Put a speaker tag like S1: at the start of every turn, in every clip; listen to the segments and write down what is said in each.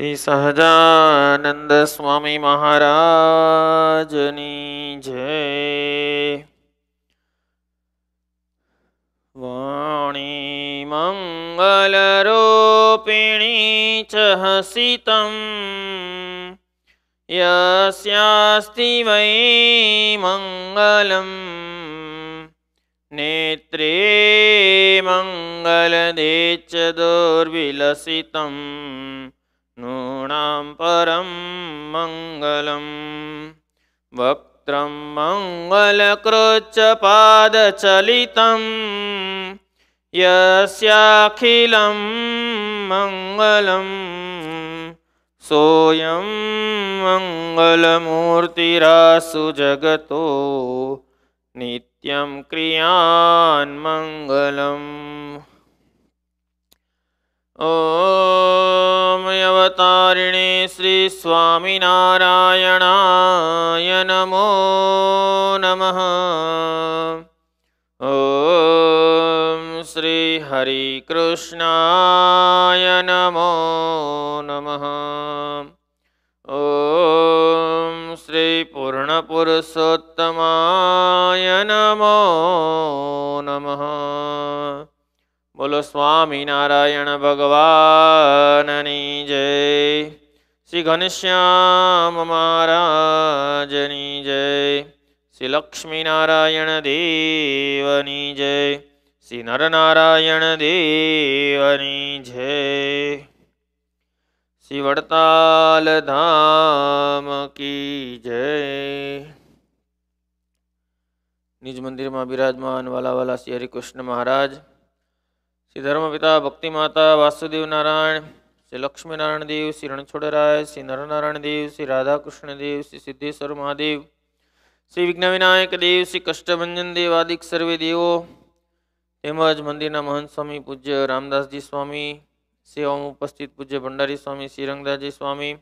S1: जय वाणी मंगल मङ्गलरोपिणी च हसितं यस्यास्ति वै मङ्गलम् नेत्रे मङ्गलदे च दुर्विलसितम् नूणां परं मङ्गलं वक्त्रं मङ्गलकृच्च यस्याखिलं मङ्गलं सोऽयं मङ्गलमूर्तिरासु जगतो नित्यं क्रियान्मङ्गलम् યવતારિણી શ્રી સ્વામિનારાયણાય નમો નમઃ ઓમ શ્રી હરિકૃષ્ણાય નમો નમઃ ઓમ શ્રી પૂર્ણપુરુષોત્તમાય નમો નમઃ બોલો સ્વામિનારાયણ ભગવાનની જય શ્રી ઘનશ્યામ મહારાજની જય શ્રી લક્ષ્મીનારાયણ દેવની જય શ્રી નરનારાયણ દેવની જય શ્રી વડતાલ ધામ કી જય નિજ મંદિરમાં બિરાજમાન વાલાવાલા શ્રી હરિકૃષ્ણ મહારાજ શ્રી ધર્મપિતા ભક્તિ માતા વાસુદેવ નારાયણ શ્રી લક્ષ્મીનારાયણ દેવ શ્રી રણછોડરાય શ્રી નરનારાયણ દેવ શ્રી રાધાકૃષ્ણ દેવ શ્રી સિદ્ધેશ્વર મહાદેવ શ્રી વિજ્ઞાવિનાયક દેવ શ્રી કષ્ટભંજન દેવ આદિક સર્વે દેવો તેમજ મંદિરના મહંત સ્વામી પૂજ્ય રામદાસજી સ્વામી સેવામાં ઉપસ્થિત પૂજ્ય ભંડારી સ્વામી શ્રી રંગદાસજી સ્વામી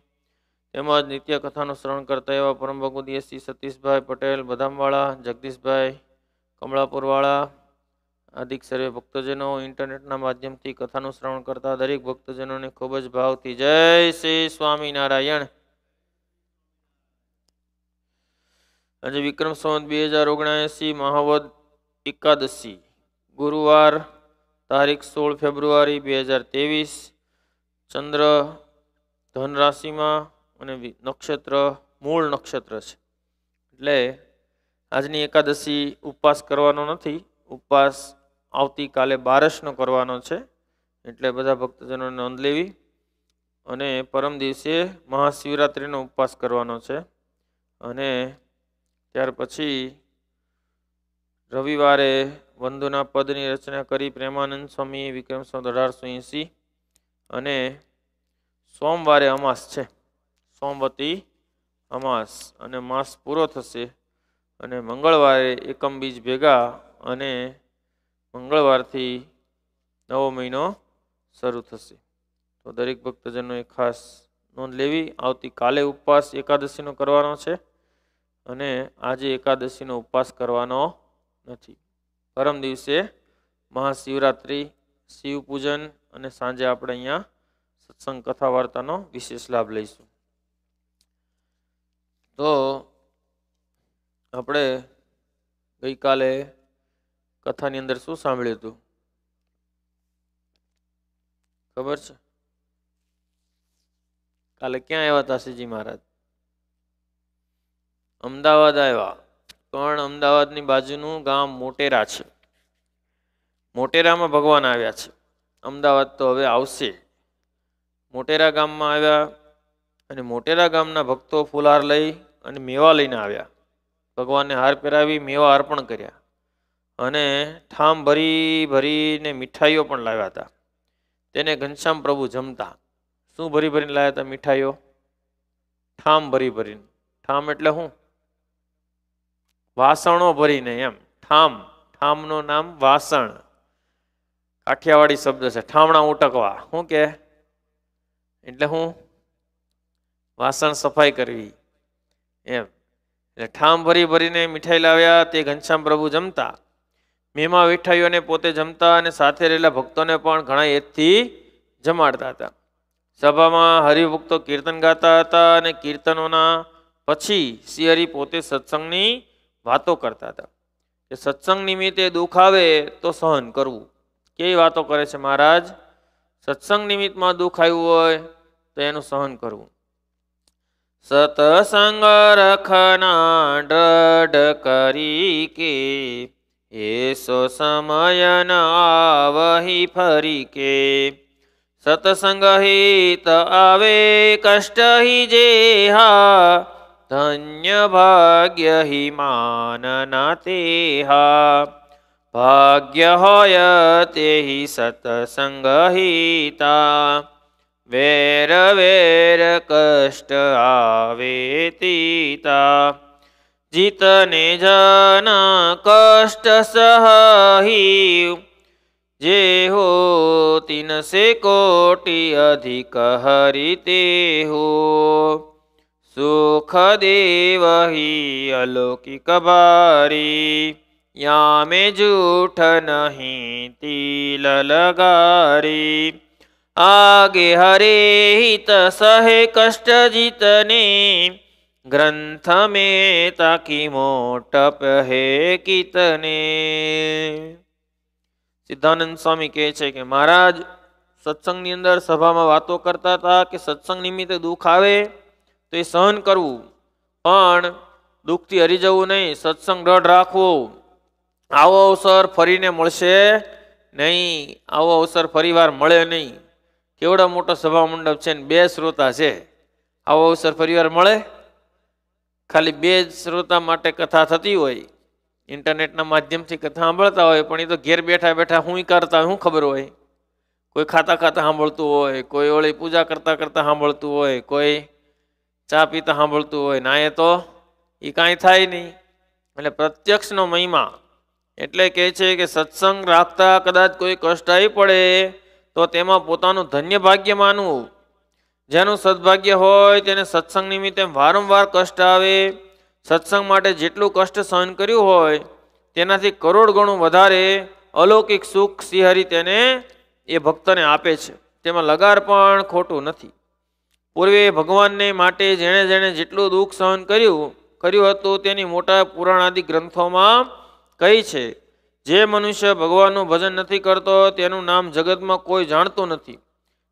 S1: તેમજ નિત્ય કથાનું શ્રવણ કરતા એવા પરમ ભગવદીય શ્રી સતીશભાઈ પટેલ બદામવાળા જગદીશભાઈ કમળાપુરવાળા અધિક સર્વે ભક્તજનો ઇન્ટરનેટના માધ્યમથી કથાનું શ્રવણ કરતા દરેક ભક્તજનોને ખૂબ જ ભાવથી જય શ્રી સ્વામિનારાયણ આજે વિક્રમ સંવત બે હજાર ઓગણસી મહાવદ એકાદશી ગુરુવાર તારીખ સોળ ફેબ્રુઆરી બે હજાર ત્રેવીસ ચંદ્ર ધન રાશિમાં અને નક્ષત્ર મૂળ નક્ષત્ર છે એટલે આજની એકાદશી ઉપવાસ કરવાનો નથી ઉપવાસ આવતીકાલે બારસનો કરવાનો છે એટલે બધા ભક્તજનોને નોંધ લેવી અને પરમ દિવસે મહાશિવરાત્રિનો ઉપવાસ કરવાનો છે અને ત્યાર પછી રવિવારે વંધુના પદની રચના કરી પ્રેમાનંદ સ્વામી વિક્રમ સંત અઢારસો એંસી અને સોમવારે અમાસ છે સોમવતી અમાસ અને માસ પૂરો થશે અને મંગળવારે એકમ બીજ ભેગા અને મંગળવારથી નવો મહિનો શરૂ થશે તો દરેક ભક્તજનો એ ખાસ નોંધ લેવી આવતીકાલે ઉપવાસ એકાદશીનો કરવાનો છે અને આજે એકાદશીનો ઉપવાસ કરવાનો નથી પરમ દિવસે મહાશિવરાત્રિ શિવ પૂજન અને સાંજે આપણે અહીંયા સત્સંગ કથા વાર્તાનો વિશેષ લાભ લઈશું તો આપણે ગઈકાલે કથાની અંદર શું સાંભળ્યું હતું ખબર છે કાલે ક્યાં આવ્યા હતા શ્રીજી મહારાજ અમદાવાદ આવ્યા પણ અમદાવાદની બાજુનું ગામ મોટેરા છે મોટેરામાં ભગવાન આવ્યા છે અમદાવાદ તો હવે આવશે મોટેરા ગામમાં આવ્યા અને મોટેરા ગામના ભક્તો ફુલાર લઈ અને મેવા લઈને આવ્યા ભગવાનને હાર પહેરાવી મેવા અર્પણ કર્યા અને ઠામ ભરી ભરીને મીઠાઈઓ પણ લાવ્યા હતા તેને ઘનશ્યામ પ્રભુ જમતા શું ભરી ભરીને લાવ્યા હતા મીઠાઈઓ ઠામ ભરી ભરીને ઠામ એટલે શું વાસણો ભરીને એમ ઠામ ઠામનું નામ વાસણ કાઠિયાવાડી શબ્દ છે ઠામણા ઉટકવા શું કે એટલે હું વાસણ સફાઈ કરવી એમ એટલે ઠામ ભરી ભરીને મીઠાઈ લાવ્યા તે ઘનશ્યામ પ્રભુ જમતા મહેમા વિઠાઈઓને પોતે જમતા અને સાથે રહેલા ભક્તોને પણ ઘણા એજથી જમાડતા હતા સભામાં હરિભક્તો કીર્તન ગાતા હતા અને કીર્તનોના પછી સિંહરી પોતે સત્સંગની વાતો કરતા હતા કે સત્સંગ નિમિત્તે દુઃખ આવે તો સહન કરવું કેવી વાતો કરે છે મહારાજ સત્સંગ નિમિત્તમાં દુઃખ આવ્યું હોય તો એનું સહન કરવું સતસંગ રખના ડઢ કરી કે એસો સમયન આવહી ફરી કે સતસંગહિત આવે કષ્ટહી હા ધન્ય ભાગ્ય હિ માનના તેહા ભાગ્ય હોય તેહી સતસંગહિતા વેર વેર કષ્ટ આવે તીતા જીતને જન કષ્ટ સહી જે હો તિનસે કોટી અધિક હરિતે હો સુખ દેવહી અલૌકિક ભારી યામે જૂઠ નહીં તિલ લગારી આગે હરે હિત સહે કષ્ટ જીતને ग्रंथ में ताकि मोटप है कितने સિદ્ધાનંદ સ્વામી કહે છે કે મહારાજ સત્સંગની અંદર સભામાં વાતો કરતા હતા કે સત્સંગ નિમિત્તે દુઃખ આવે તો એ સહન કરવું પણ દુઃખથી હરી જવું નહીં સત્સંગ દઢ રાખવો આવો અવસર ફરીને મળશે નહીં આવો અવસર ફરીવાર મળે નહીં કેવડો મોટો સભા મંડપ છે ને બે શ્રોતા છે આવો અવસર ફરીવાર મળે ખાલી બે શ્રોતા માટે કથા થતી હોય ઇન્ટરનેટના માધ્યમથી કથા સાંભળતા હોય પણ એ તો ઘેર બેઠા બેઠા હું કરતા હોય શું ખબર હોય કોઈ ખાતા ખાતા સાંભળતું હોય કોઈ ઓળી પૂજા કરતાં કરતાં સાંભળતું હોય કોઈ ચા પીતા સાંભળતું હોય ના એ તો એ કાંઈ થાય નહીં એટલે પ્રત્યક્ષનો મહિમા એટલે કહે છે કે સત્સંગ રાખતા કદાચ કોઈ કષ્ટ આવી પડે તો તેમાં પોતાનું ધન્ય ભાગ્ય માનવું જેનું સદભાગ્ય હોય તેને સત્સંગ નિમિત્તે વારંવાર કષ્ટ આવે સત્સંગ માટે જેટલું કષ્ટ સહન કર્યું હોય તેનાથી કરોડ ગણું વધારે અલૌકિક સુખ સિંહરી તેને એ ભક્તને આપે છે તેમાં લગાર પણ ખોટું નથી પૂર્વે ભગવાનને માટે જેણે જેણે જેટલું દુઃખ સહન કર્યું કર્યું હતું તેની મોટા પુરાણ આદિ ગ્રંથોમાં કહી છે જે મનુષ્ય ભગવાનનું ભજન નથી કરતો તેનું નામ જગતમાં કોઈ જાણતું નથી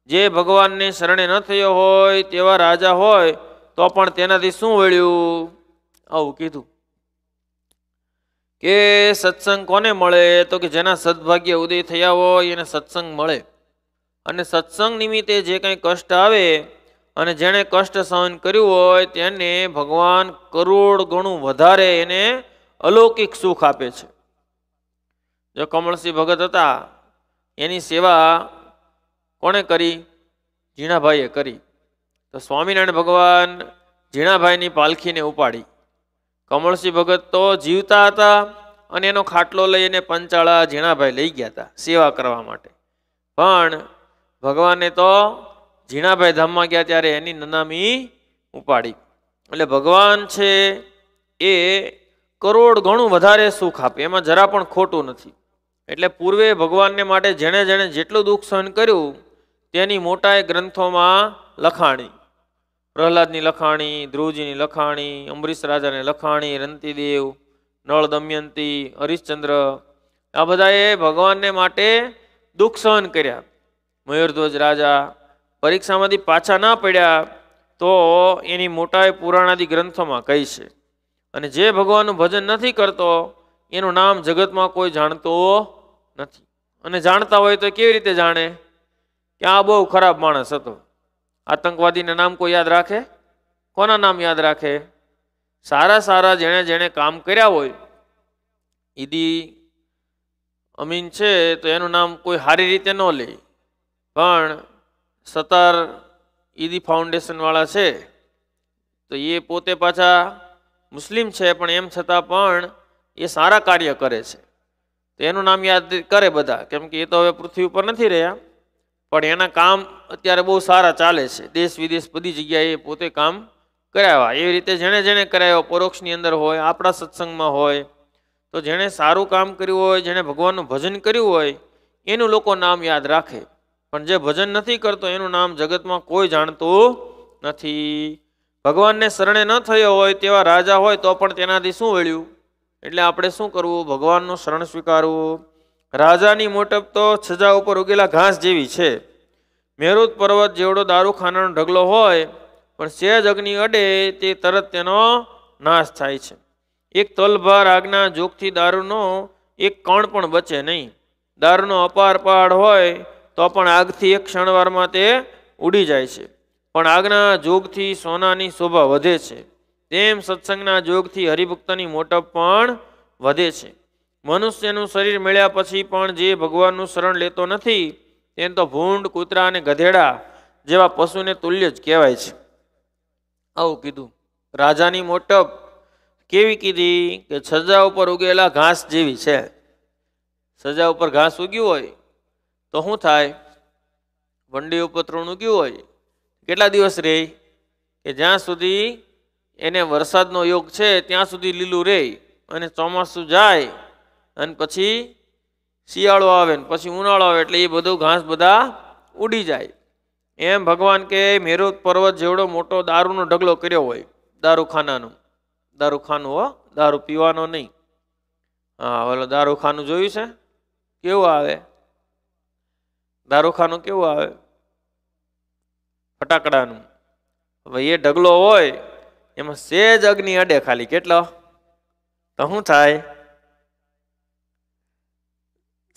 S1: જે ભગવાનને શરણે ન થયો હોય તેવા રાજા હોય તો પણ તેનાથી શું વળ્યું આવું કીધું કે સત્સંગ કોને મળે તો કે જેના સદભાગ્ય ઉદય થયા હોય એને સત્સંગ મળે અને સત્સંગ નિમિત્તે જે કંઈ કષ્ટ આવે અને જેણે કષ્ટ સહન કર્યું હોય તેને ભગવાન કરોડ ગણું વધારે એને અલૌકિક સુખ આપે છે જો કમળસિંહ ભગત હતા એની સેવા કોણે કરી જીણાભાઈએ કરી તો સ્વામિનારાયણ ભગવાન જીણાભાઈની પાલખીને ઉપાડી કમળસિંહ ભગત તો જીવતા હતા અને એનો ખાટલો લઈને પંચાળા ઝીણાભાઈ લઈ ગયા હતા સેવા કરવા માટે પણ ભગવાને તો ઝીણાભાઈ ધામમાં ગયા ત્યારે એની નનામી ઉપાડી એટલે ભગવાન છે એ કરોડ ઘણું વધારે સુખ આપે એમાં જરા પણ ખોટું નથી એટલે પૂર્વે ભગવાનને માટે જેણે જેણે જેટલું દુઃખ સહન કર્યું તેની મોટાએ ગ્રંથોમાં લખાણી પ્રહલાદની લખાણી ધ્રુવજીની લખાણી અમરીશ રાજાની લખાણી રંતીદેવ નળ દમયંતી હરિશ્ચંદ્ર આ બધાએ ભગવાનને માટે દુઃખ સહન કર્યા મયુરધ્વજ રાજા પરીક્ષામાંથી પાછા ના પડ્યા તો એની મોટાએ પુરાણાદી ગ્રંથોમાં કહી છે અને જે ભગવાનનું ભજન નથી કરતો એનું નામ જગતમાં કોઈ જાણતો નથી અને જાણતા હોય તો કેવી રીતે જાણે કે આ બહુ ખરાબ માણસ હતો આતંકવાદીના નામ કોઈ યાદ રાખે કોના નામ યાદ રાખે સારા સારા જેણે જેણે કામ કર્યા હોય ઈદી અમીન છે તો એનું નામ કોઈ સારી રીતે ન લે પણ સતાર ઈદી ફાઉન્ડેશનવાળા છે તો એ પોતે પાછા મુસ્લિમ છે પણ એમ છતાં પણ એ સારા કાર્ય કરે છે તો એનું નામ યાદ કરે બધા કેમ કે એ તો હવે પૃથ્વી ઉપર નથી રહ્યા પણ એના કામ અત્યારે બહુ સારા ચાલે છે દેશ વિદેશ બધી જગ્યાએ પોતે કામ કરાવ્યા એવી રીતે જેણે જેણે કરાવ્યો પરોક્ષની અંદર હોય આપણા સત્સંગમાં હોય તો જેણે સારું કામ કર્યું હોય જેણે ભગવાનનું ભજન કર્યું હોય એનું લોકો નામ યાદ રાખે પણ જે ભજન નથી કરતો એનું નામ જગતમાં કોઈ જાણતું નથી ભગવાનને શરણે ન થયો હોય તેવા રાજા હોય તો પણ તેનાથી શું વળ્યું એટલે આપણે શું કરવું ભગવાનનો શરણ સ્વીકારવું રાજાની મોટપ તો સજા ઉપર ઉગેલા ઘાસ જેવી છે મેરુદ પર્વત જેવડો દારૂખાનાનો ઢગલો હોય પણ સહેજ અગ્નિ અડે તે તરત તેનો નાશ થાય છે એક તલભાર આગના જોગથી દારૂનો એક કણ પણ બચે નહીં દારૂનો અપાર પાડ હોય તો પણ આગથી એક ક્ષણવારમાં તે ઉડી જાય છે પણ આગના જોગથી સોનાની શોભા વધે છે તેમ સત્સંગના જોગથી હરિભક્તની મોટપ પણ વધે છે મનુષ્યનું શરીર મળ્યા પછી પણ જે ભગવાનનું શરણ લેતો નથી તેને તો ભૂંડ કૂતરા અને ગધેડા જેવા પશુને તુલ્ય જ કહેવાય છે આવું કીધું રાજાની મોટપ કેવી કીધી કે સજા ઉપર ઉગેલા ઘાસ જેવી છે સજા ઉપર ઘાસ ઉગ્યું હોય તો શું થાય વંડી ઉપર તૃણ ઉગ્યું હોય કેટલા દિવસ રહે કે જ્યાં સુધી એને વરસાદનો યોગ છે ત્યાં સુધી લીલું રહે અને ચોમાસું જાય અને પછી શિયાળો આવે ને પછી ઉનાળો આવે એટલે એ બધું ઘાસ બધા ઉડી જાય એમ ભગવાન કે મેરુ પર્વત જેવડો મોટો દારૂનો ઢગલો કર્યો હોય દારૂખાનાનું દારૂખાનું હો દારૂ પીવાનો નહીં હા ઓલો દારૂખાનું જોયું છે કેવું આવે દારૂખાનું કેવું આવે ફટાકડાનું હવે એ ઢગલો હોય એમાં સેજ અગ્નિ અડે ખાલી કેટલો તો શું થાય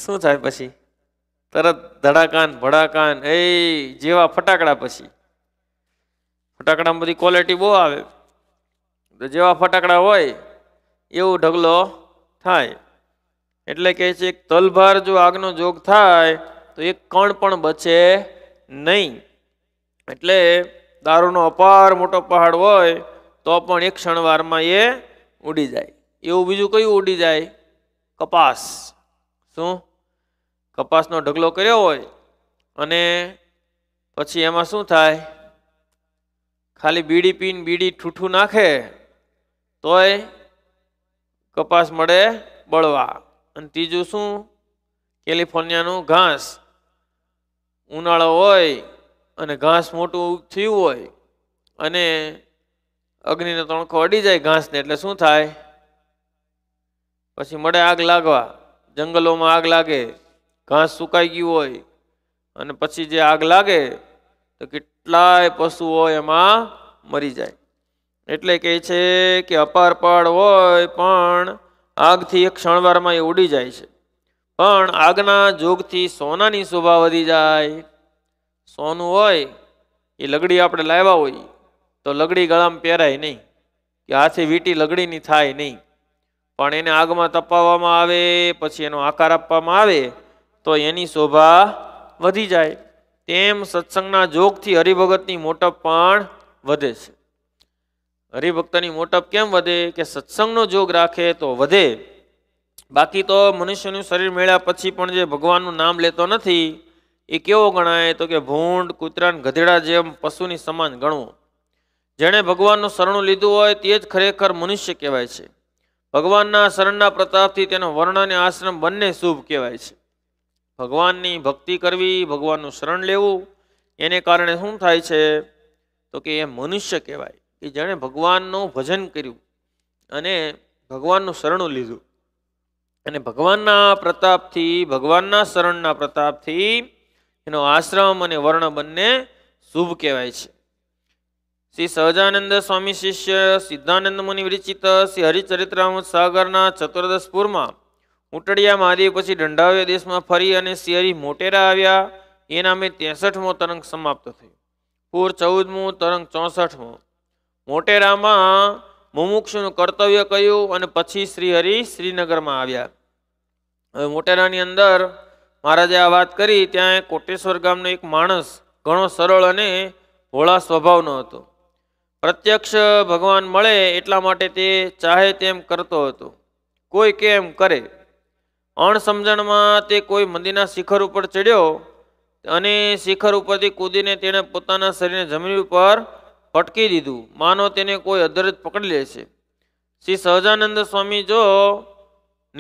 S1: શું થાય પછી તરત ધડાકાન ભડાકાન એ જેવા ફટાકડા પછી ફટાકડામાં બધી ક્વોલિટી બહુ આવે તો જેવા ફટાકડા હોય એવો ઢગલો થાય એટલે કહે છે તલભાર જો આગનો જોગ થાય તો એક કણ પણ બચે નહીં એટલે દારૂનો અપાર મોટો પહાડ હોય તો પણ એક ક્ષણવારમાં એ ઉડી જાય એવું બીજું કયું ઉડી જાય કપાસ શું કપાસનો ઢગલો કર્યો હોય અને પછી એમાં શું થાય ખાલી બીડી પીને બીડી ઠૂઠું નાખે તોય કપાસ મળે બળવા અને ત્રીજું શું કેલિફોર્નિયાનું ઘાસ ઉનાળો હોય અને ઘાસ મોટું થયું હોય અને અગ્નિનો તણખો અડી જાય ઘાસને એટલે શું થાય પછી મળે આગ લાગવા જંગલોમાં આગ લાગે ઘાસ સુકાઈ ગયું હોય અને પછી જે આગ લાગે તો કેટલાય પશુઓ એમાં મરી જાય એટલે કહે છે કે અપાર પાડ હોય પણ આગથી એક ક્ષણવારમાં એ ઉડી જાય છે પણ આગના જોગથી સોનાની શોભા વધી જાય સોનું હોય એ લગડી આપણે લાવ્યા હોય તો લગડી ગળામાં પહેરાય નહીં કે હાથે વીટી લગડીની થાય નહીં પણ એને આગમાં તપાવવામાં આવે પછી એનો આકાર આપવામાં આવે તો એની શોભા વધી જાય તેમ સત્સંગના જોગથી હરિભગતની મોટપ પણ વધે છે હરિભક્તની મોટપ કેમ વધે કે સત્સંગનો જોગ રાખે તો વધે બાકી તો મનુષ્યનું શરીર મેળ્યા પછી પણ જે ભગવાનનું નામ લેતો નથી એ કેવો ગણાય તો કે ભૂંડ કૂતરાન ગધેડા જેમ પશુની સમાન ગણવો જેણે ભગવાનનું શરણું લીધું હોય તે જ ખરેખર મનુષ્ય કહેવાય છે ભગવાનના શરણના પ્રતાપથી તેનો વર્ણ અને આશ્રમ બંને શુભ કહેવાય છે ભગવાનની ભક્તિ કરવી ભગવાનનું શરણ લેવું એને કારણે શું થાય છે તો કે એ મનુષ્ય કહેવાય કે જેણે ભગવાનનું ભજન કર્યું અને ભગવાનનું શરણું લીધું અને ભગવાનના પ્રતાપથી ભગવાનના શરણના પ્રતાપથી એનો આશ્રમ અને વર્ણ બંને શુભ કહેવાય છે શ્રી સહજાનંદ સ્વામી શિષ્ય સિદ્ધાનંદ મુનિ વિરચિત શ્રી હરિચરિત્રામૃત સાગરના ચતુર્દશપુરમાં ઉટડિયા મહાદેવ પછી દંડાવ્ય દેશમાં ફરી અને શ્રી મોટેરા આવ્યા એ નામે ત્રેસઠમો તરંગ સમાપ્ત થયો પૂર ચૌદમું તરંગ ચોસઠમો મોટેરામાં મુમુક્ષુનું કર્તવ્ય કહ્યું અને પછી શ્રી હરિ શ્રીનગરમાં આવ્યા હવે મોટેરાની અંદર મહારાજે આ વાત કરી ત્યાં કોટેશ્વર ગામનો એક માણસ ઘણો સરળ અને ભોળા સ્વભાવનો હતો પ્રત્યક્ષ ભગવાન મળે એટલા માટે તે ચાહે તેમ કરતો હતો કોઈ કેમ કરે અણસમજણમાં તે કોઈ મંદિરના શિખર ઉપર ચડ્યો અને શિખર ઉપરથી કૂદીને તેણે પોતાના શરીરને જમીન ઉપર પટકી દીધું માનો તેને કોઈ અધરજ પકડી લે છે શ્રી સહજાનંદ સ્વામી જો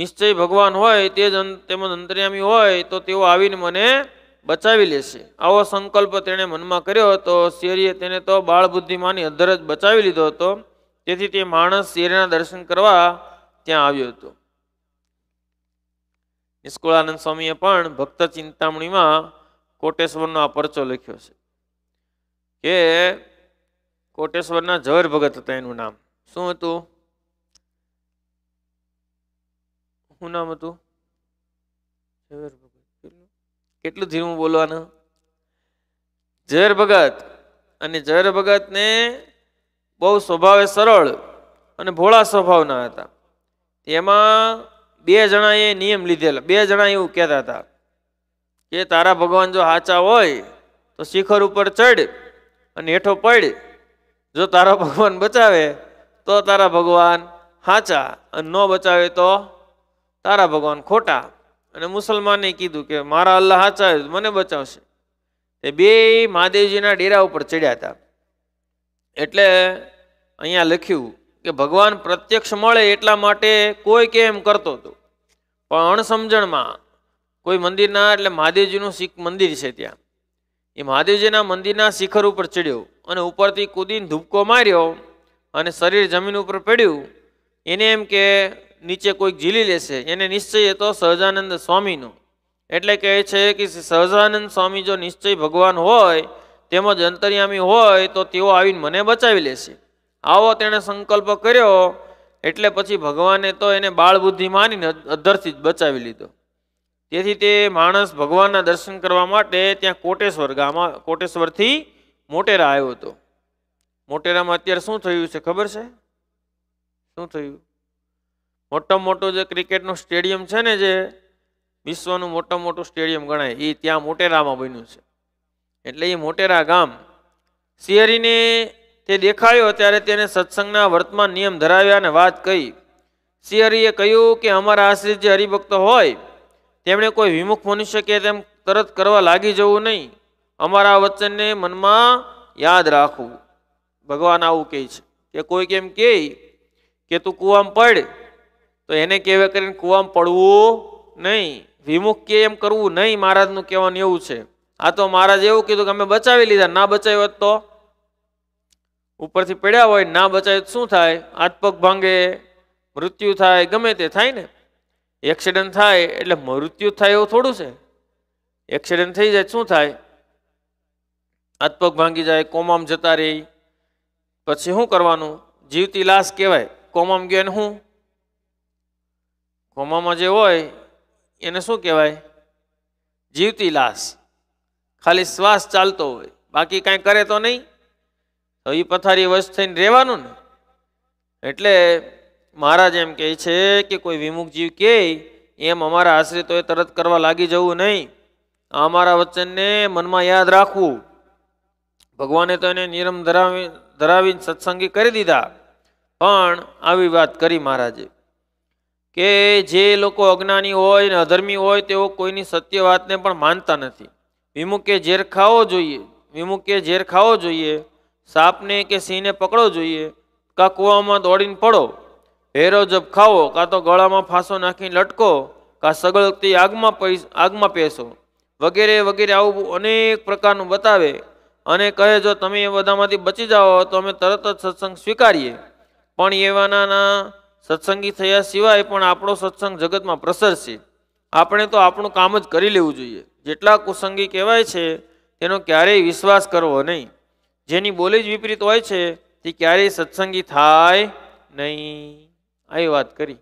S1: નિશ્ચય ભગવાન હોય તે જ તેમજ અંતર્યામી હોય તો તેઓ આવીને મને બચાવી લેશે આવો સંકલ્પ તેણે મનમાં કર્યો હતો શેરીએ તેને તો બાળ બાળબુદ્ધિમાંની અધર જ બચાવી લીધો હતો તેથી તે માણસ શેરીના દર્શન કરવા ત્યાં આવ્યો હતો નિષ્કુળાનંદ સ્વામીએ પણ ભક્ત ચિંતામણીમાં કોટેશ્વરનો આ પરચો લખ્યો છે કે કોટેશ્વરના જવર ભગત હતા એનું નામ શું હતું શું નામ હતું ભગત કેટલું ધીમું બોલવાનું ઝેર ભગત અને ઝેર ભગતને બહુ સ્વભાવે સરળ અને ભોળા સ્વભાવના હતા એમાં બે જણાએ નિયમ લીધેલા બે જણા એવું કહેતા હતા કે તારા ભગવાન જો સાચા હોય તો શિખર ઉપર ચડ અને હેઠો પડ જો તારા ભગવાન બચાવે તો તારા ભગવાન સાચા અને ન બચાવે તો તારા ભગવાન ખોટા અને મુસલમાને કીધું કે મારા અલ્લાહ હાચા મને બચાવશે એ બે મહાદેવજીના ડેરા ઉપર ચડ્યા હતા એટલે અહીંયા લખ્યું કે ભગવાન પ્રત્યક્ષ મળે એટલા માટે કોઈ કે એમ કરતો હતો પણ અણસમજણમાં કોઈ મંદિરના એટલે મહાદેવજીનું શીખ મંદિર છે ત્યાં એ મહાદેવજીના મંદિરના શિખર ઉપર ચડ્યો અને ઉપરથી કુદીને ધૂપકો માર્યો અને શરીર જમીન ઉપર પડ્યું એને એમ કે નીચે કોઈક ઝીલી લેશે એને નિશ્ચય હતો સહજાનંદ સ્વામીનો એટલે કહે છે કે સહજાનંદ સ્વામી જો નિશ્ચય ભગવાન હોય તેમજ અંતર્યામી હોય તો તેઓ આવીને મને બચાવી લેશે આવો તેણે સંકલ્પ કર્યો એટલે પછી ભગવાને તો એને બાળબુદ્ધિ માનીને અધરથી જ બચાવી લીધો તેથી તે માણસ ભગવાનના દર્શન કરવા માટે ત્યાં કોટેશ્વર ગામમાં કોટેશ્વરથી મોટેરા આવ્યો હતો મોટેરામાં અત્યારે શું થયું છે ખબર છે શું થયું મોટામાં મોટું જે ક્રિકેટનું સ્ટેડિયમ છે ને જે વિશ્વનું મોટામાં મોટું સ્ટેડિયમ ગણાય એ ત્યાં મોટેરામાં બન્યું છે એટલે એ મોટેરા ગામ સિયરીને તે દેખાયો ત્યારે તેને સત્સંગના વર્તમાન નિયમ ધરાવ્યા અને વાત કહી સિયરીએ કહ્યું કે અમારા આશ્રિત જે હરિભક્ત હોય તેમણે કોઈ વિમુખ મનુષ્ય કે તેમ તરત કરવા લાગી જવું નહીં અમારા વચનને મનમાં યાદ રાખવું ભગવાન આવું કહે છે કે કોઈ કેમ કહે કે તું કૂવામાં પડ તો એને કહેવાય કરીને કૂવામાં પડવું નહીં વિમુખ કે એમ કરવું નહીં મહારાજનું કહેવાનું એવું છે આ તો મહારાજ એવું કીધું કે અમે બચાવી લીધા ના બચાવ્યો તો ઉપરથી પડ્યા હોય ના બચાવ્યો શું થાય હાથ ભાંગે મૃત્યુ થાય ગમે તે થાય ને એક્સિડન્ટ થાય એટલે મૃત્યુ થાય એવું થોડું છે એક્સિડન્ટ થઈ જાય શું થાય હાથ ભાંગી જાય કોમામ જતા રહી પછી શું કરવાનું જીવતી લાશ કહેવાય કોમામ ગયો ને હું કોમામાં જે હોય એને શું કહેવાય જીવતી લાશ ખાલી શ્વાસ ચાલતો હોય બાકી કાંઈ કરે તો નહીં તો એ પથારી વશ થઈને રહેવાનું ને એટલે મહારાજ એમ કહે છે કે કોઈ વિમુખ જીવ કહે એમ અમારા આશ્રિતોએ તરત કરવા લાગી જવું નહીં આ અમારા વચનને મનમાં યાદ રાખવું ભગવાને તો એને નિરમ ધરાવી ધરાવીને સત્સંગી કરી દીધા પણ આવી વાત કરી મહારાજે કે જે લોકો અજ્ઞાની હોય ને અધર્મી હોય તેઓ કોઈની સત્ય વાતને પણ માનતા નથી વિમુખે ઝેર ખાવો જોઈએ વિમુખે ઝેર ખાવો જોઈએ સાપને કે સિંહને પકડવો જોઈએ કાં કૂવામાં દોડીને પડો ભેરો જબ ખાવો કાં તો ગળામાં ફાંસો નાખીને લટકો કાં સગળતી આગમાં પૈસ આગમાં પેસો વગેરે વગેરે આવું અનેક પ્રકારનું બતાવે અને કહે જો તમે એ બધામાંથી બચી જાઓ તો અમે તરત જ સત્સંગ સ્વીકારીએ પણ એવાના સત્સંગી થયા સિવાય પણ આપણો સત્સંગ જગતમાં પ્રસરશે આપણે તો આપણું કામ જ કરી લેવું જોઈએ જેટલા કુસંગી કહેવાય છે તેનો ક્યારેય વિશ્વાસ કરવો નહીં જેની બોલી જ વિપરીત હોય છે તે ક્યારેય સત્સંગી થાય નહીં આવી વાત કરી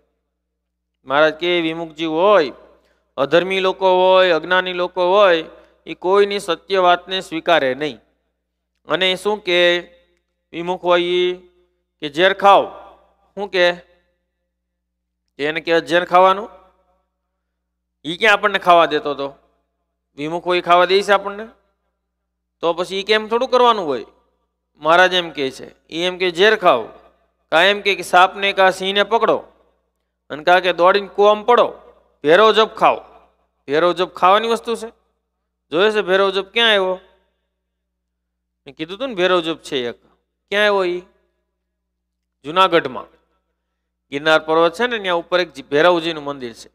S1: મહારાજ કે વિમુખજીવ હોય અધર્મી લોકો હોય અજ્ઞાની લોકો હોય એ કોઈની સત્ય વાતને સ્વીકારે નહીં અને શું કે વિમુખ હોય કે ઝેર ખાવ શું કે એને કે જેને ખાવાનું એ ક્યાં આપણને ખાવા દેતો હતો વિમુખો એ ખાવા દે છે આપણને તો પછી એ કેમ થોડું કરવાનું હોય મહારાજ એમ કહે છે એ એમ કે ઝેર ખાવ કા એમ કે સાપને કા સિંહને પકડો અને કા કે દોડીને કૂવામાં પડો ભેરો જપ ખાઓ ભેરો જપ ખાવાની વસ્તુ છે જોયે છે ભેરવ જપ ક્યાં આવ્યો મેં કીધું હતું ને ભેરવ જપ છે એક ક્યાં આવ્યો એ જુનાગઢમાં ગિરનાર પર્વત છે ને ત્યાં ઉપર એક ભૈરવજીનું મંદિર છે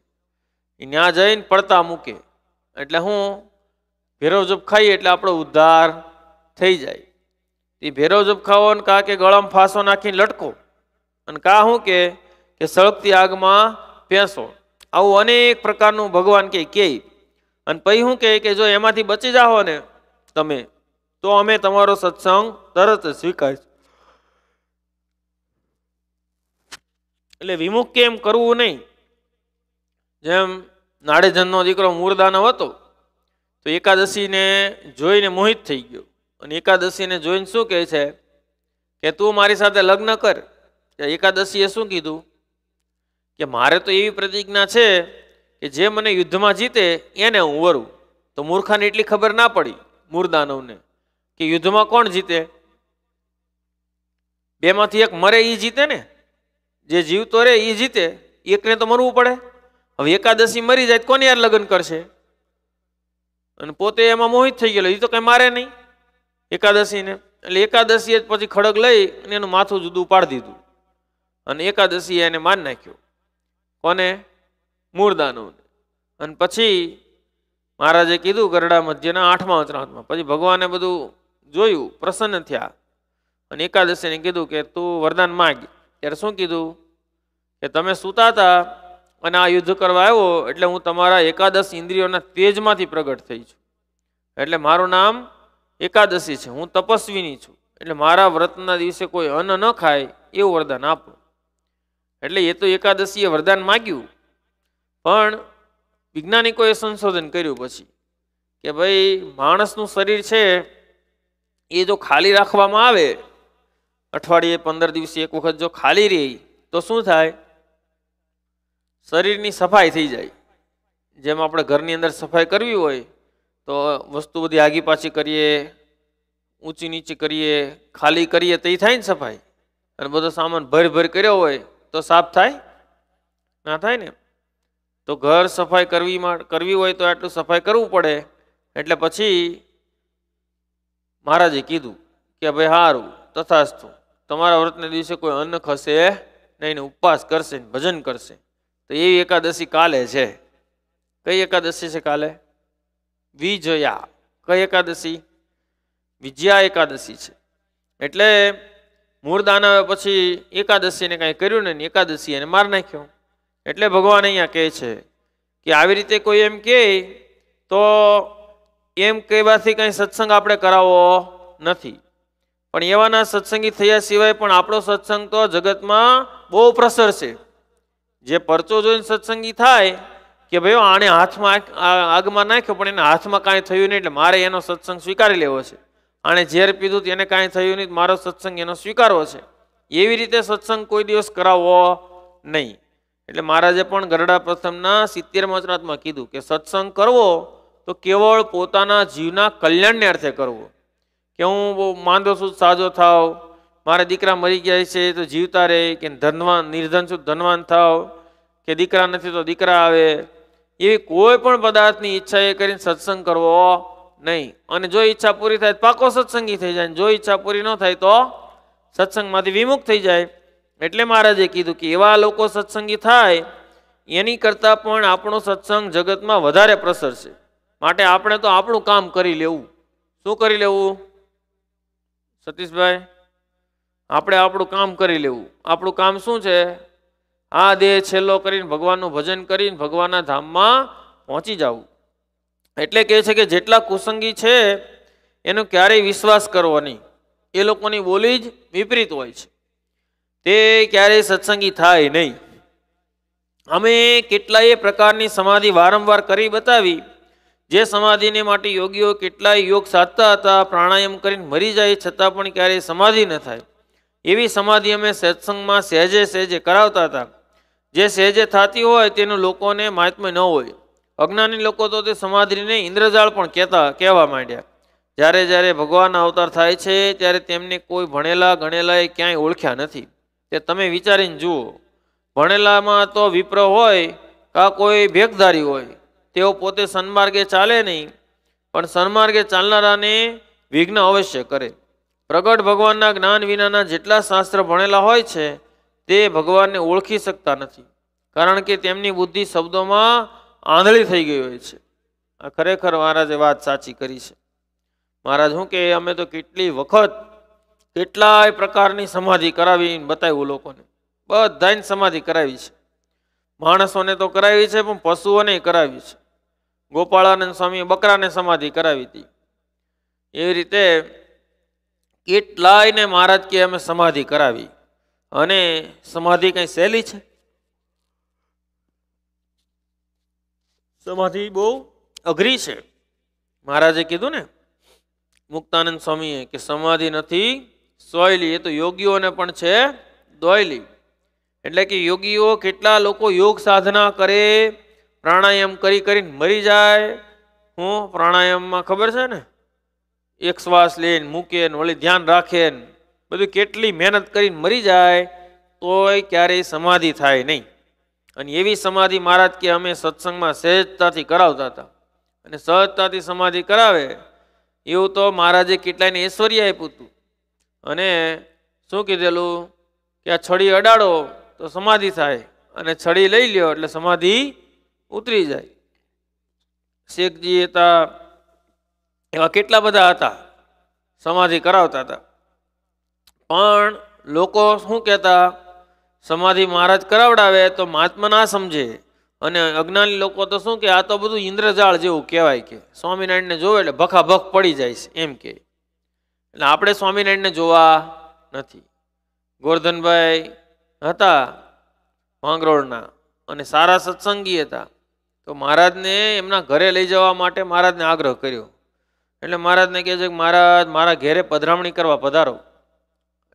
S1: ત્યાં જઈને પડતા મૂકે એટલે હું ભૈરવ જપ ખાઈએ એટલે આપણો ઉદ્ધાર થઈ જાય એ ભૈરવ જપ ખાવો ને કાં કે ગળામાં ફાંસો નાખીને લટકો અને કા શું કે કે સળગતી આગમાં પેંસો આવું અનેક પ્રકારનું ભગવાન કે કે અને પછી શું કહે કે જો એમાંથી બચી જાઓ ને તમે તો અમે તમારો સત્સંગ તરત સ્વીકારશું એટલે વિમુખ કેમ કરવું નહીં જેમ નાડેજનનો દીકરો મૂળદાનવ હતો તો એકાદશીને જોઈને મોહિત થઈ ગયો અને એકાદશીને જોઈને શું કહે છે કે તું મારી સાથે લગ્ન કર એકાદશીએ શું કીધું કે મારે તો એવી પ્રતિજ્ઞા છે કે જે મને યુદ્ધમાં જીતે એને હું વરું તો મૂર્ખાને એટલી ખબર ના પડી મૂરદાનવને કે યુદ્ધમાં કોણ જીતે બેમાંથી એક મરે એ જીતે ને જે જીવતો રહે એ જીતે એકને તો મરવું પડે હવે એકાદશી મરી જાય કોને યાર લગ્ન કરશે અને પોતે એમાં મોહિત થઈ ગયેલો એ તો કંઈ મારે નહીં એકાદશીને એટલે એકાદશીએ જ પછી ખડગ લઈ અને એનું માથું જુદું પાડી દીધું અને એકાદશીએ એને માન નાખ્યો કોને મૂળદાનવને અને પછી મહારાજે કીધું ગરડા મધ્યના આઠમા અંતરાંતમાં પછી ભગવાને બધું જોયું પ્રસન્ન થયા અને એકાદશીને કીધું કે તું વરદાન માગ ત્યારે શું કીધું કે તમે સૂતા હતા અને આ યુદ્ધ કરવા આવ્યો એટલે હું તમારા એકાદશ ઇન્દ્રિયોના તેજમાંથી પ્રગટ થઈ છું એટલે મારું નામ એકાદશી છે હું તપસ્વીની છું એટલે મારા વ્રતના દિવસે કોઈ અન્ન ન ખાય એવું વરદાન આપો એટલે એ તો એકાદશીએ વરદાન માગ્યું પણ વૈજ્ઞાનિકોએ સંશોધન કર્યું પછી કે ભાઈ માણસનું શરીર છે એ જો ખાલી રાખવામાં આવે અઠવાડિયે પંદર દિવસે એક વખત જો ખાલી રહી તો શું થાય શરીરની સફાઈ થઈ જાય જેમ આપણે ઘરની અંદર સફાઈ કરવી હોય તો વસ્તુ બધી આગી પાછી કરીએ ઊંચી નીચી કરીએ ખાલી કરીએ તો થાય ને સફાઈ અને બધો સામાન ભર ભર કર્યો હોય તો સાફ થાય ના થાય ને તો ઘર સફાઈ કરવી કરવી હોય તો આટલું સફાઈ કરવું પડે એટલે પછી મહારાજે કીધું કે ભાઈ સારું તથાસ્થું તમારા વ્રતને દિવસે કોઈ અન્ન ખસે નહીં ઉપવાસ કરશે ભજન કરશે તો એ એકાદશી કાલે છે કઈ એકાદશી છે કાલે વિજયા કઈ એકાદશી વિજયા એકાદશી છે એટલે મૂળ દાનવે પછી એકાદશીને કાંઈ કર્યું નહીં એકાદશી એને માર નાખ્યો એટલે ભગવાન અહીંયા કહે છે કે આવી રીતે કોઈ એમ કહે તો એમ કહેવાથી કંઈ સત્સંગ આપણે કરાવવો નથી પણ એવાના સત્સંગી થયા સિવાય પણ આપણો સત્સંગ તો જગતમાં બહુ પ્રસર છે જે પરચો જોઈને સત્સંગી થાય કે ભાઈ આણે હાથમાં આગમાં નાખ્યો પણ એને હાથમાં કાંઈ થયું નહીં એટલે મારે એનો સત્સંગ સ્વીકારી લેવો છે આણે ઝેર પીધું એને કાંઈ થયું નહીં મારો સત્સંગ એનો સ્વીકારવો છે એવી રીતે સત્સંગ કોઈ દિવસ કરાવવો નહીં એટલે મહારાજે પણ ગરડા પ્રથમના સિત્તેર વચનાત્મા કીધું કે સત્સંગ કરવો તો કેવળ પોતાના જીવના કલ્યાણને અર્થે કરવો કે હું બહુ માંદો સુદ સાજો થાવ મારા દીકરા મરી ગયા છે તો જીવતા રહે કે ધનવાન નિર્ધન છું ધનવાન થાવ કે દીકરા નથી તો દીકરા આવે એવી કોઈ પણ પદાર્થની ઈચ્છા એ કરીને સત્સંગ કરવો નહીં અને જો ઈચ્છા પૂરી થાય પાકો સત્સંગી થઈ જાય જો ઈચ્છા પૂરી ન થાય તો સત્સંગમાંથી વિમુખ થઈ જાય એટલે મહારાજે કીધું કે એવા લોકો સત્સંગી થાય એની કરતાં પણ આપણો સત્સંગ જગતમાં વધારે પ્રસર છે માટે આપણે તો આપણું કામ કરી લેવું શું કરી લેવું સતીશભાઈ આપણે આપણું કામ કરી લેવું આપણું કામ શું છે આ દેહ છેલ્લો કરીને ભગવાનનું ભજન કરીને ભગવાનના ધામમાં પહોંચી જવું એટલે કહે છે કે જેટલા કુસંગી છે એનો ક્યારેય વિશ્વાસ કરવો નહીં એ લોકોની બોલી જ વિપરીત હોય છે તે ક્યારેય સત્સંગી થાય નહીં અમે કેટલાય પ્રકારની સમાધિ વારંવાર કરી બતાવી જે સમાધિને માટે યોગીઓ કેટલાય યોગ સાધતા હતા પ્રાણાયામ કરીને મરી જાય છતાં પણ ક્યારેય સમાધિ ન થાય એવી સમાધિ અમે સત્સંગમાં સહેજે સહેજે કરાવતા હતા જે સહેજે થતી હોય તેનું લોકોને મહાત્મ્ય ન હોય અજ્ઞાની લોકો તો તે સમાધિને ઇન્દ્રજાળ પણ કહેતા કહેવા માંડ્યા જ્યારે જ્યારે ભગવાન અવતાર થાય છે ત્યારે તેમને કોઈ ભણેલા ગણેલા એ ક્યાંય ઓળખ્યા નથી તે તમે વિચારીને જુઓ ભણેલામાં તો વિપ્ર હોય કાં કોઈ ભેગધારી હોય તેઓ પોતે સન્માર્ગે ચાલે નહીં પણ સન્માર્ગે ચાલનારાને વિઘ્ન અવશ્ય કરે પ્રગટ ભગવાનના જ્ઞાન વિનાના જેટલા શાસ્ત્ર ભણેલા હોય છે તે ભગવાનને ઓળખી શકતા નથી કારણ કે તેમની બુદ્ધિ શબ્દોમાં આંધળી થઈ ગઈ હોય છે આ ખરેખર મહારાજે વાત સાચી કરી છે મહારાજ શું કે અમે તો કેટલી વખત કેટલાય પ્રકારની સમાધિ કરાવી બતાવ્યું લોકોને બધાની સમાધિ કરાવી છે માણસોને તો કરાવી છે પણ પશુઓને કરાવી છે ગોપાળાનંદ સ્વામીએ બકરાને સમાધિ કરાવી હતી એવી રીતે એટલાય ને મહારાજ કે અમે સમાધિ કરાવી અને સમાધિ કઈ સહેલી છે સમાધિ બહુ અઘરી છે મહારાજે કીધું ને મુક્તાનંદ સ્વામીએ કે સમાધિ નથી સોયલી એ તો યોગીઓને પણ છે દોયલી એટલે કે યોગીઓ કેટલા લોકો યોગ સાધના કરે પ્રાણાયામ કરી કરીને મરી જાય હું પ્રાણાયામમાં ખબર છે ને એક શ્વાસ લઈને મૂકે ને વળી ધ્યાન રાખે ને બધું કેટલી મહેનત કરીને મરી જાય તોય ક્યારેય સમાધિ થાય નહીં અને એવી સમાધિ મહારાજ કે અમે સત્સંગમાં સહજતાથી કરાવતા હતા અને સહજતાથી સમાધિ કરાવે એવું તો મહારાજે કેટલાયને ઐશ્વર્ય આપ્યું હતું અને શું કીધેલું કે આ છડી અડાડો તો સમાધિ થાય અને છડી લઈ લ્યો એટલે સમાધિ ઉતરી જાય શેખજી હતા એવા કેટલા બધા હતા સમાધિ કરાવતા હતા પણ લોકો શું કહેતા સમાધિ મહારાજ કરાવડાવે તો મહાત્મા ના સમજે અને અજ્ઞાની લોકો તો શું કે આ તો બધું ઇન્દ્રજાળ જેવું કહેવાય કે સ્વામિનારાયણને જોવે એટલે ભખા પડી જાય એમ કે એટલે આપણે સ્વામિનારાયણને જોવા નથી ગોરધનભાઈ હતા વાંગરોળના અને સારા સત્સંગી હતા તો મહારાજને એમના ઘરે લઈ જવા માટે મહારાજને આગ્રહ કર્યો એટલે મહારાજને કહે છે કે મહારાજ મારા ઘેરે પધરામણી કરવા પધારો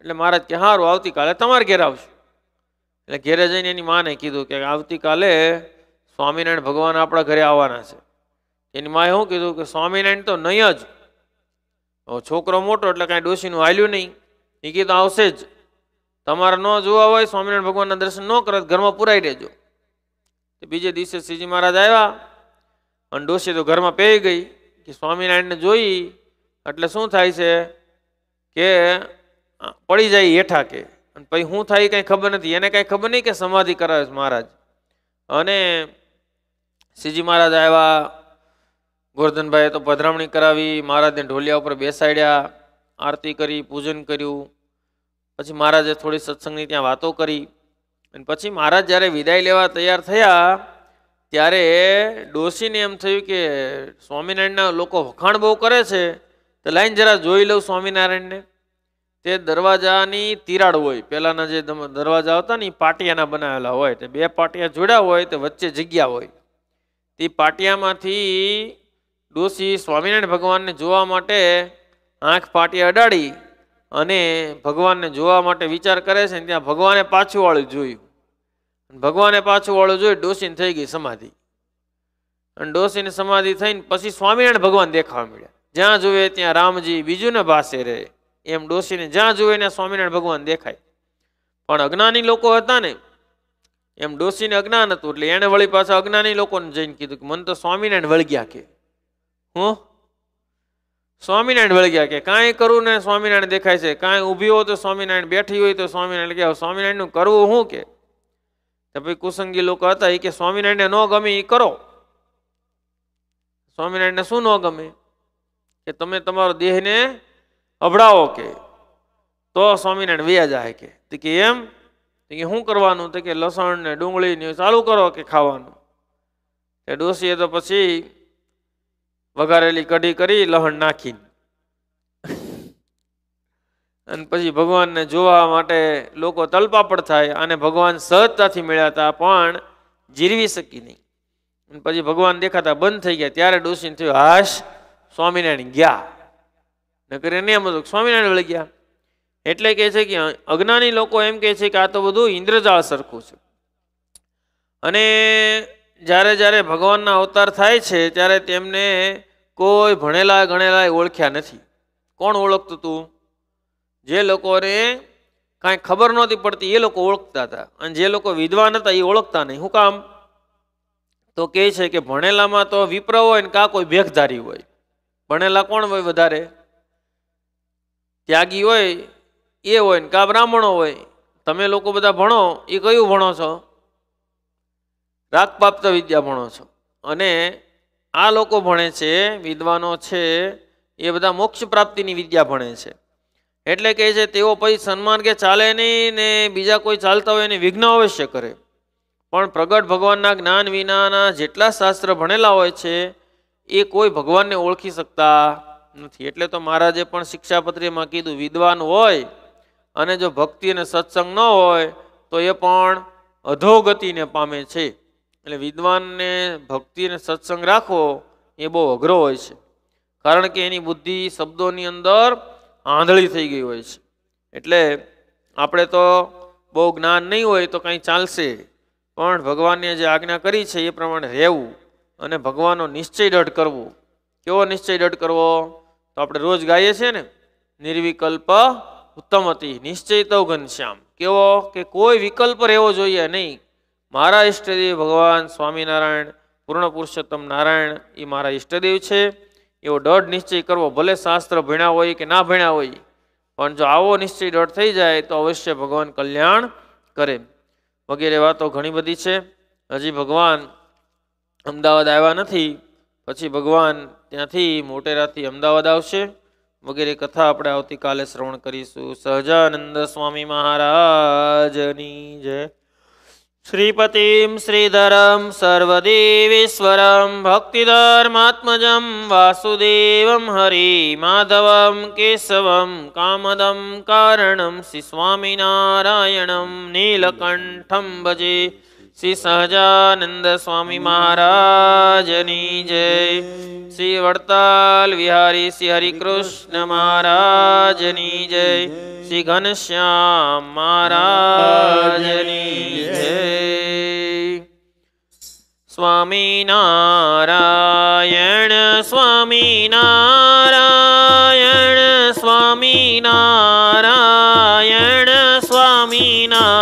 S1: એટલે મહારાજ કે હારું આવતીકાલે તમારા ઘેર આવશું એટલે ઘેરે જઈને એની માને કીધું કે આવતીકાલે સ્વામિનારાયણ ભગવાન આપણા ઘરે આવવાના છે એની માએ શું કીધું કે સ્વામિનારાયણ તો નહીં જ છોકરો મોટો એટલે કાંઈ ડોશીનું હાલ્યું નહીં એ કીધું આવશે જ તમારે ન જોવા હોય સ્વામિનારાયણ ભગવાનના દર્શન ન કરો ઘરમાં પુરાઈ દેજો બીજે દિવસે શ્રીજી મહારાજ આવ્યા અને ડોશી તો ઘરમાં પહેરી ગઈ કે સ્વામિનારાયણને જોઈ એટલે શું થાય છે કે પડી જાય હેઠા કે અને પછી શું થાય કંઈ ખબર નથી એને કાંઈ ખબર નહીં કે સમાધિ કરાવે મહારાજ અને શ્રીજી મહારાજ આવ્યા ગોરધનભાઈએ તો પધરામણી કરાવી મહારાજને ઢોલિયા ઉપર બેસાડ્યા આરતી કરી પૂજન કર્યું પછી મહારાજે થોડી સત્સંગની ત્યાં વાતો કરી અને પછી મહારાજ જ્યારે વિદાય લેવા તૈયાર થયા ત્યારે ડોશીને એમ થયું કે સ્વામિનારાયણના લોકો વખાણ બહુ કરે છે તો લાઈન જરા જોઈ લઉં સ્વામિનારાયણને તે દરવાજાની તિરાડ હોય પહેલાંના જે દરવાજા હતા ને એ પાટિયાના બનાવેલા હોય તે બે પાટિયા જોડ્યા હોય તે વચ્ચે જગ્યા હોય તે પાટિયામાંથી ડોશી સ્વામિનારાયણ ભગવાનને જોવા માટે આંખ પાટિયા અડાડી અને ભગવાનને જોવા માટે વિચાર કરે છે ત્યાં ભગવાને પાછું વાળું જોયું ભગવાને પાછું વાળું જોઈ ડોસીને થઈ ગઈ સમાધિ અને ડોસીની સમાધિ થઈને પછી સ્વામિનારાયણ ભગવાન દેખાવા મળ્યા જ્યાં જુએ ત્યાં રામજી બીજું ને ભાષે રહે એમ ડોસીને જ્યાં જુએ ત્યાં સ્વામિનારાયણ ભગવાન દેખાય પણ અજ્ઞાની લોકો હતા ને એમ ડોસીને અજ્ઞાન હતું એટલે એણે વળી પાછા અજ્ઞાની લોકોને જઈને કીધું કે મને તો સ્વામિનારાયણ વળગ્યા કે હું સ્વામિનારાયણ વળગ્યા કે કાંઈ કરવું ને સ્વામિનારાયણ દેખાય છે કાંઈ ઊભી હોય તો સ્વામિનારાયણ બેઠી હોય તો સ્વામિનારાયણ કે સ્વામિનારાયણનું કરવું શું કે તો ભાઈ કુસંગી લોકો હતા એ કે સ્વામિનારાયણને ન ગમે એ કરો સ્વામિનારાયણને શું ન ગમે કે તમે તમારો દેહને અભડાવો કે તો સ્વામિનારાયણ વ્યા જાય કે તો કે એમ કે શું કરવાનું તો કે લસણ ને ડુંગળી ને ચાલુ કરો કે ખાવાનું એ ડોસીએ તો પછી વઘારેલી કઢી કરી લહણ નાખીને અને પછી ભગવાનને જોવા માટે લોકો તલપાપડ થાય અને ભગવાન સહજતાથી મળ્યા હતા પણ જીરવી શકી નહીં અને પછી ભગવાન દેખાતા બંધ થઈ ગયા ત્યારે ડોસીને થયું હાશ સ્વામિનારાયણ ગયા નકર એને એમ હતું સ્વામિનારાયણ વળી ગયા એટલે કહે છે કે અજ્ઞાની લોકો એમ કહે છે કે આ તો બધું ઇન્દ્રજાળ સરખું છે અને જ્યારે જ્યારે ભગવાનના અવતાર થાય છે ત્યારે તેમને કોઈ ભણેલા ગણેલા ઓળખ્યા નથી કોણ ઓળખતું હતું જે લોકોને કાંઈ ખબર નહોતી પડતી એ લોકો ઓળખતા હતા અને જે લોકો વિદ્વાન હતા એ ઓળખતા નહીં હું કામ તો કહે છે કે ભણેલામાં તો વિપ્ર હોય ને કાં કોઈ ભેખધારી હોય ભણેલા કોણ હોય વધારે ત્યાગી હોય એ હોય ને કાં બ્રાહ્મણો હોય તમે લોકો બધા ભણો એ કયું ભણો છો રાગપાપ્ત વિદ્યા ભણો છો અને આ લોકો ભણે છે વિદ્વાનો છે એ બધા મોક્ષ પ્રાપ્તિની વિદ્યા ભણે છે એટલે કહે છે તેઓ પછી સન્માન કે ચાલે નહીં ને બીજા કોઈ ચાલતા હોય એને વિઘ્ન અવશ્ય કરે પણ પ્રગટ ભગવાનના જ્ઞાન વિનાના જેટલા શાસ્ત્ર ભણેલા હોય છે એ કોઈ ભગવાનને ઓળખી શકતા નથી એટલે તો મહારાજે પણ શિક્ષાપત્રીમાં કીધું વિદ્વાન હોય અને જો ભક્તિ અને સત્સંગ ન હોય તો એ પણ અધોગતિને પામે છે એટલે વિદ્વાનને ભક્તિ અને સત્સંગ રાખવો એ બહુ અઘરો હોય છે કારણ કે એની બુદ્ધિ શબ્દોની અંદર આંધળી થઈ ગઈ હોય છે એટલે આપણે તો બહુ જ્ઞાન નહીં હોય તો કંઈ ચાલશે પણ ભગવાનને જે આજ્ઞા કરી છે એ પ્રમાણે રહેવું અને ભગવાનનો નિશ્ચય દઢ કરવો કેવો નિશ્ચય દઢ કરવો તો આપણે રોજ ગાઈએ છીએ ને નિર્વિકલ્પ ઉત્તમ હતી નિશ્ચય તો ઘનશ્યામ કેવો કે કોઈ વિકલ્પ રહેવો જોઈએ નહીં મારા ઈષ્ટદેવ ભગવાન સ્વામિનારાયણ પૂર્ણ પુરુષોત્તમ નારાયણ એ મારા ઈષ્ટદેવ છે એવો દઢ નિશ્ચય કરવો ભલે શાસ્ત્ર ભણ્યા હોય કે ના ભણ્યા હોય પણ જો આવો નિશ્ચય દઢ થઈ જાય તો અવશ્ય ભગવાન કલ્યાણ કરે વગેરે વાતો ઘણી બધી છે હજી ભગવાન અમદાવાદ આવ્યા નથી પછી ભગવાન ત્યાંથી મોટેરાથી અમદાવાદ આવશે વગેરે કથા આપણે આવતીકાલે શ્રવણ કરીશું સહજાનંદ સ્વામી મહારાજની જય શ્રીપતિમ શ્રીધરમ સર્વદેવેશ્વરમ ભક્તિધર્માત્મજમ વાસુદેવમ હરિમાધવમ કેશવમ કામદમ કારણમ શ્રી સ્વામિનારાયણમ નીલકંઠમ ભજે શ્રી સહજાનંદ સ્વામી મહારાજની જય શ્રી વડતાલ વિહારી શ્રી હરિકૃષ્ણ મહારાજની જય શ્રી ઘનશ્યામ મહારાજની જય સ્વામી નારાયણ સ્વામી નારાયણ સ્વામી નારાયણ સ્વામી નારાયણ